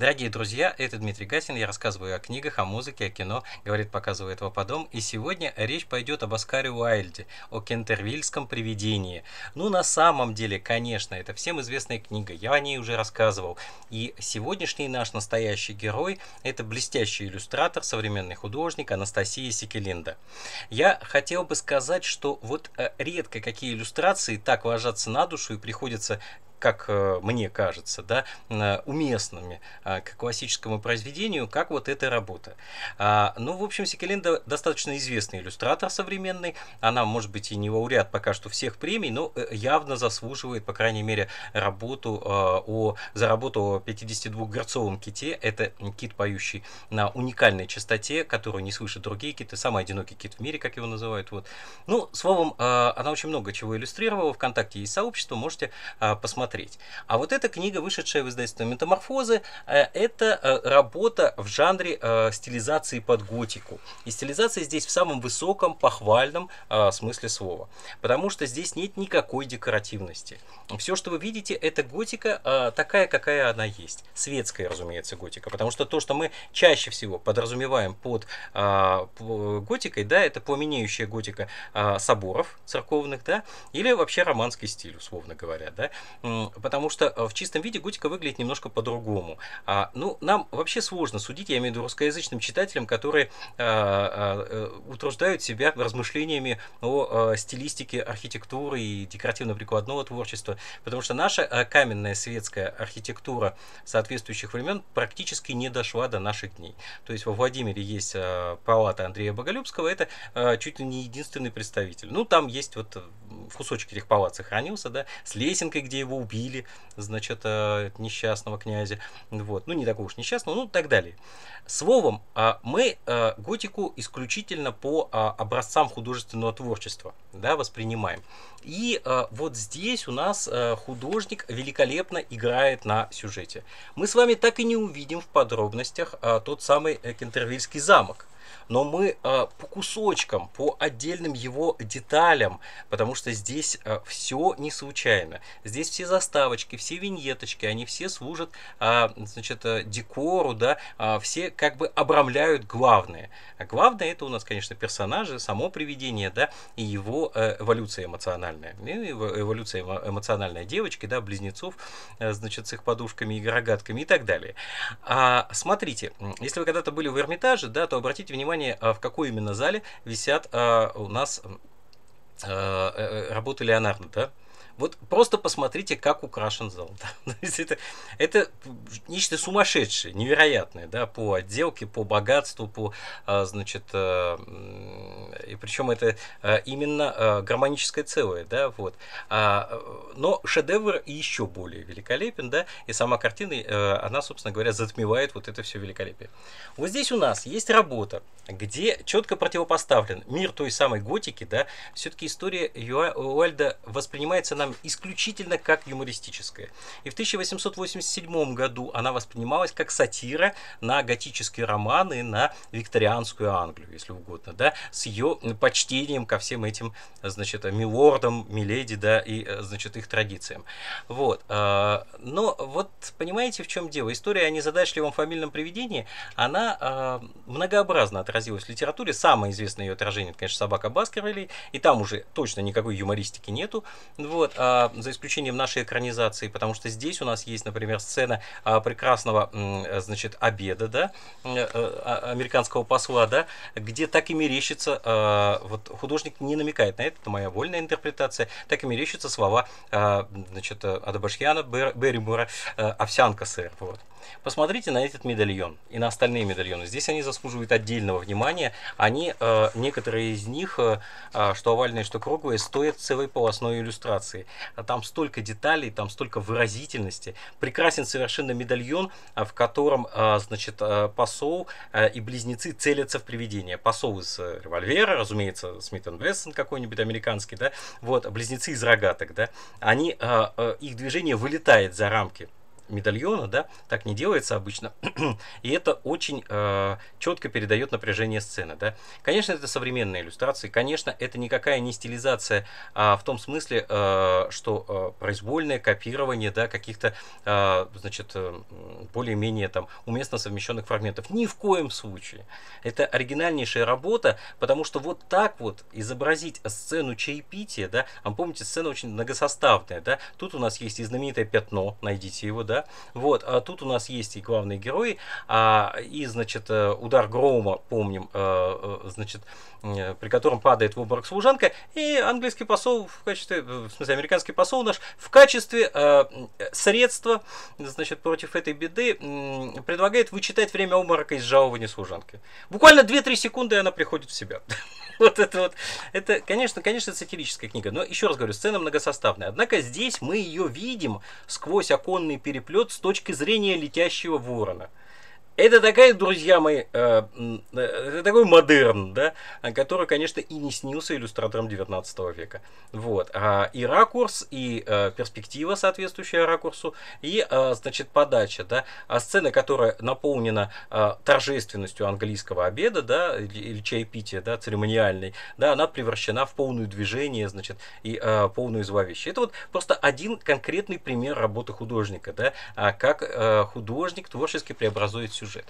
Дорогие друзья, это Дмитрий Гасин, я рассказываю о книгах, о музыке, о кино, говорит, показывает его дом, и сегодня речь пойдет об Оскаре Уайльде, о кентервильском привидении. Ну, на самом деле, конечно, это всем известная книга, я о ней уже рассказывал, и сегодняшний наш настоящий герой – это блестящий иллюстратор, современный художник Анастасия Секелинда. Я хотел бы сказать, что вот э, редко какие иллюстрации так ложатся на душу и приходится как э, мне кажется, да, уместными а, к классическому произведению, как вот эта работа. А, ну, в общем, Секеленда достаточно известный иллюстратор современный. Она, может быть, и не лауреат пока что всех премий, но э, явно заслуживает, по крайней мере, работу а, о, за работу о 52-горцовом ките. Это кит, поющий на уникальной частоте, которую не слышат другие киты. Самый одинокий кит в мире, как его называют. Вот. Ну, словом, она очень много чего иллюстрировала. Вконтакте есть сообщество, можете посмотреть посмотреть. А вот эта книга, вышедшая в издательство «Метаморфозы», э, это э, работа в жанре э, стилизации под готику. И стилизация здесь в самом высоком, похвальном смысле слова. Потому что здесь нет никакой декоративности. Все, что вы видите, это готика такая, какая она есть. Светская, разумеется, готика. Потому что то, что мы чаще всего подразумеваем под готикой, да, это пламенеющая готика соборов церковных, да, или вообще романский стиль, условно говоря, да, потому что э, в чистом виде готика выглядит немножко по-другому. А, ну, нам вообще сложно судить, я имею в виду русскоязычным читателям, которые а, а, утруждают себя размышлениями о а, стилистике архитектуры и декоративно-прикладного творчества, потому что наша а, каменная светская архитектура соответствующих времен практически не дошла до наших дней. То есть во Владимире есть а, палата Андрея Боголюбского, это а, чуть ли не единственный представитель. Ну, там есть вот кусочек этих палат сохранился, да, с лесенкой, где его убили, значит, э, несчастного князя, вот, ну, не такого уж несчастного, ну, так далее. Словом, а, мы э, готику исключительно по а, образцам художественного творчества, да, воспринимаем. И э, вот здесь у нас художник великолепно играет на сюжете. Мы с вами так и не увидим в подробностях а, тот самый Кентервильский замок, но мы э, по кусочкам, по отдельным его деталям, потому что здесь э, а, все не случайно. Здесь все заставочки, все виньеточки, они все служат, э, значит, э, декору, да, э, все как бы обрамляют главное. А главное это у нас, конечно, персонажи, само привидение, да, и его э, эволюция эмоциональная. Ну, и эволюция эмоциональная девочки, да, близнецов, э, значит, с их подушками и рогатками и так далее. А, смотрите, если вы когда-то были в Эрмитаже, да, то обратите внимание, внимание, а в какой именно зале висят а, у нас а, э, э, работы Леонардо, да? Вот просто посмотрите, как украшен зал. Да? это, это нечто сумасшедшее, невероятное, да, по отделке, по богатству, по, а, значит, э, и причем это э, именно э, гармоническое целое, да, вот. А, но шедевр еще более великолепен, да, и сама картина, она, собственно говоря, затмевает вот это все великолепие. Вот здесь у нас есть работа, где четко противопоставлен мир той самой готики, да, все-таки история Юальда воспринимается нам исключительно как юмористическое. И в 1887 году она воспринималась как сатира на готические романы, на викторианскую Англию, если угодно, да, с ее почтением ко всем этим, значит, милордам, миледи, да, и, э, значит, их традициям. Вот. Э, но вот понимаете, в чем дело? История о незадачливом фамильном привидении, она э, многообразно отразилась в литературе. Самое известное ее отражение, это, конечно, «Собака Баскервилей», и там уже точно никакой юмористики нету. Вот. А, за исключением нашей экранизации, потому что здесь у нас есть, например, сцена а, прекрасного, значит, обеда, да, э, э, а, американского посла, да, где так и мерещится, вот художник не намекает на это, это моя вольная интерпретация, так и мерещатся слова, значит, э, Адабашьяна, Берримура, овсянка, сэр, вот. Посмотрите на этот медальон и на остальные медальоны. Здесь они заслуживают отдельного внимания. Они, э, некоторые из них, э, э что овальные, что круглые, стоят целой полосной иллюстрации. А там столько деталей, там столько выразительности. Прекрасен совершенно медальон, э, в котором, э, значит, э, посол и близнецы целятся в привидение. Посол из револьвера, разумеется, Смит энд Вессон какой-нибудь американский, да, вот, близнецы из рогаток, да, они, их движение вылетает за рамки медальона, да, так не делается обычно, и это очень э, четко передает напряжение сцены, да. Конечно, это современные иллюстрации, конечно, это никакая не стилизация, а в том смысле, э, что э, произвольное копирование, да, каких-то, э, значит, э, более-менее там уместно совмещенных фрагментов. Ни в коем случае. Это оригинальнейшая работа, потому что вот так вот изобразить сцену чаепития, да, а помните, сцена очень многосоставная, да, тут у нас есть и знаменитое пятно, найдите его, да, вот, а тут у нас есть и главные герои, а, и, значит, э, удар грома, помним, а, значит, при котором падает в обморок служанка, и английский посол в качестве, в смысле, американский посол наш в качестве э, средства, значит, против этой беды предлагает вычитать время обморока из жалования служанки. Буквально 2-3 секунды, и она приходит в себя. Вот это вот. Это, конечно, конечно, сатирическая книга, но еще раз говорю, сцена многосоставная. Однако здесь мы ее видим сквозь оконные переплеты полет с точки зрения летящего ворона – это такая, друзья мои, э, э, это такой модерн, да, который, конечно, и не снился иллюстраторам 19 века. Вот. А, и ракурс, и э, перспектива, соответствующая ракурсу, и, значит, подача, да. А сцена, которая наполнена торжественностью английского обеда, да, или чаепития, да, церемониальной, да, она превращена в полное движение, значит, и полную зловещие. Это вот просто один конкретный пример работы художника, да, а как художник творчески преобразует сюжет сюжет.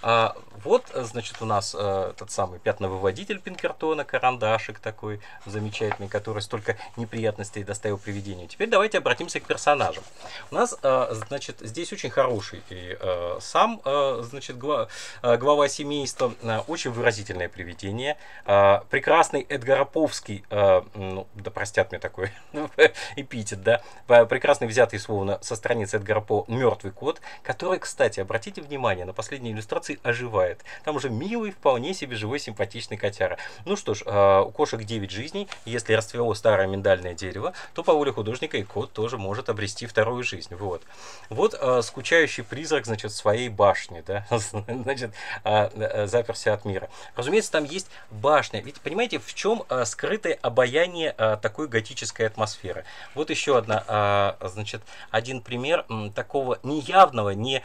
А, вот, значит, у нас э, тот самый пятновыводитель Пинкертона, карандашик такой замечательный, который столько неприятностей доставил привидению. Теперь давайте обратимся к персонажам. У нас, э, значит, здесь очень хороший и, э, сам, э, значит, глава, э, глава семейства, э, очень выразительное привидение, э, прекрасный Эдгароповский, э, ну, да простят мне такой эпитет, да, э, прекрасный взятый, словно, со страницы Эдгара По «Мертвый кот», который, кстати, обратите внимание, внимание на последней иллюстрации оживает. Там уже милый, вполне себе живой, симпатичный котяра. Ну что ж, э, у кошек 9 жизней. Если расцвело старое миндальное дерево, то по воле художника и кот тоже может обрести вторую жизнь. Вот, вот э, скучающий призрак, значит, своей башни, да, значит, а, э, заперся от мира. Разумеется, там есть башня. Ведь понимаете, в чем скрытое обаяние такой готической атмосферы? Вот еще одна, значит, один пример такого неявного, не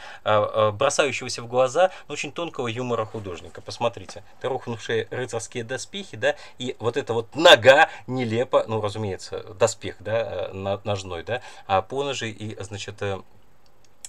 бросающего бросающегося в глаза, но очень тонкого юмора художника. Посмотрите, это рухнувшие рыцарские доспехи, да, и вот эта вот нога нелепо, ну, разумеется, доспех, да, э, ножной, да, а поножи и, значит, э,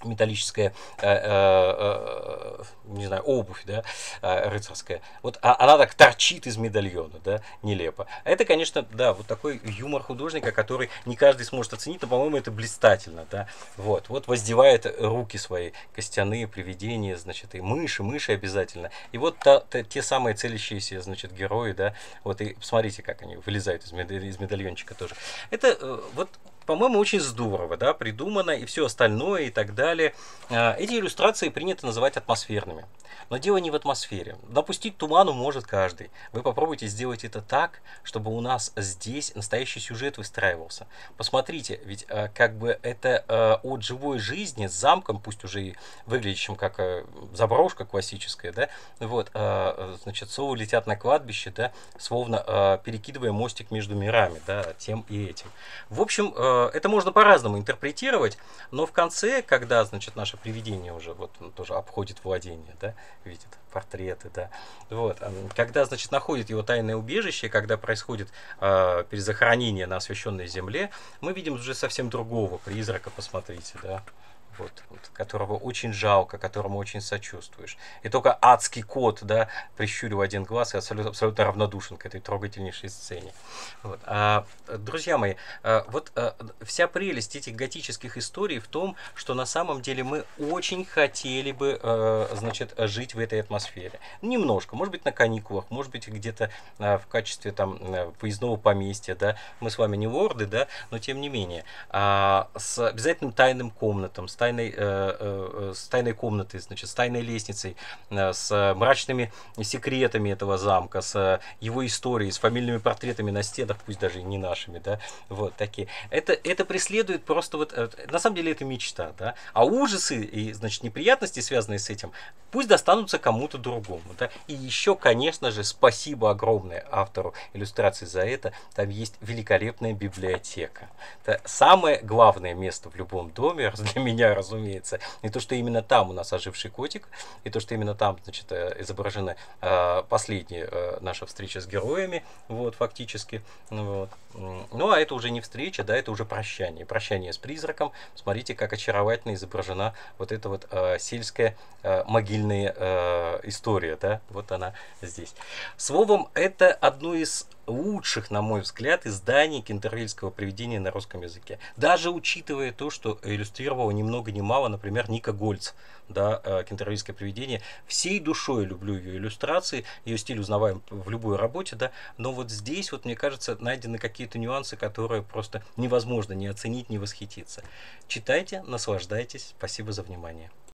металлическая, э, э, э, не знаю, обувь, да, рыцарская. Вот а, она так торчит из медальона, да, нелепо. А это, конечно, да, вот такой юмор художника, который не каждый сможет оценить, но, по-моему, это блистательно, да. Вот, вот воздевает руки свои, костяные привидения, значит, и мыши, мыши обязательно. И вот та, та, те самые целящиеся, значит, герои, да, вот и посмотрите, как они вылезают из медальончика тоже. Это вот по-моему, очень здорово, да, придумано и все остальное и так далее. А, эти иллюстрации принято называть атмосферными. Но дело не в атмосфере. Допустить туману может каждый. Вы попробуйте сделать это так, чтобы у нас здесь настоящий сюжет выстраивался. Посмотрите, ведь а, как бы это а, от живой жизни с замком, пусть уже и выглядящим как заброшка классическая, да, вот, значит, совы летят на кладбище, да, словно перекидывая мостик между мирами, да, тем и этим. В общем, Э, это можно по-разному интерпретировать, но в конце, когда, значит, наше привидение уже вот ну, тоже обходит владение, да, видит портреты, да, вот, когда, значит, находит его тайное убежище, когда происходит э, перезахоронение на освященной земле, мы видим уже совсем другого призрака, посмотрите, да, вот, вот, которого очень жалко, которому очень сочувствуешь. И только адский кот, да, прищурив один глаз и абсолютно, абсолютно равнодушен к этой трогательнейшей сцене. Вот. А, друзья мои, а, вот а, вся прелесть этих готических историй в том, что на самом деле мы очень хотели бы, а, значит, жить в этой атмосфере. Немножко, может быть, на каникулах, может быть, где-то а, в качестве там а, поездного поместья, да. Мы с вами не лорды, да, но тем не менее. А, с обязательным тайным комнатом, с тайной, э, э, с тайной комнатой, значит, с тайной лестницей, э, с мрачными секретами этого замка, с его историей, с фамильными портретами на стенах, пусть даже не нашими, да, вот такие. Это, это преследует просто вот, на самом деле это мечта, да, а ужасы и, значит, неприятности, связанные с этим, пусть достанутся кому-то другому, да, и еще, конечно же, спасибо огромное автору иллюстрации за это, там есть великолепная библиотека. Это самое главное место в любом доме для меня разумеется. И то, что именно там у нас оживший котик, и то, что именно там, значит, изображена э, э последняя э, наша встреча с героями, вот, фактически. Ну вот. Ну, а это уже не встреча, да, это уже прощание. Прощание с призраком. Смотрите, как очаровательно изображена вот эта вот э, сельская э, могильная э, история, да, вот она здесь. Словом, это одно из лучших, на мой взгляд, изданий кентервильского приведения на русском языке. Даже учитывая то, что иллюстрировал ни много ни мало, например, Ника Гольц, да, э, кентервильское привидение. Всей душой люблю ее иллюстрации, ее стиль узнаваем в любой работе, да, но вот здесь вот, мне кажется, найдены какие-то нюансы, которые просто невозможно не оценить, не восхититься. Читайте, наслаждайтесь, спасибо за внимание.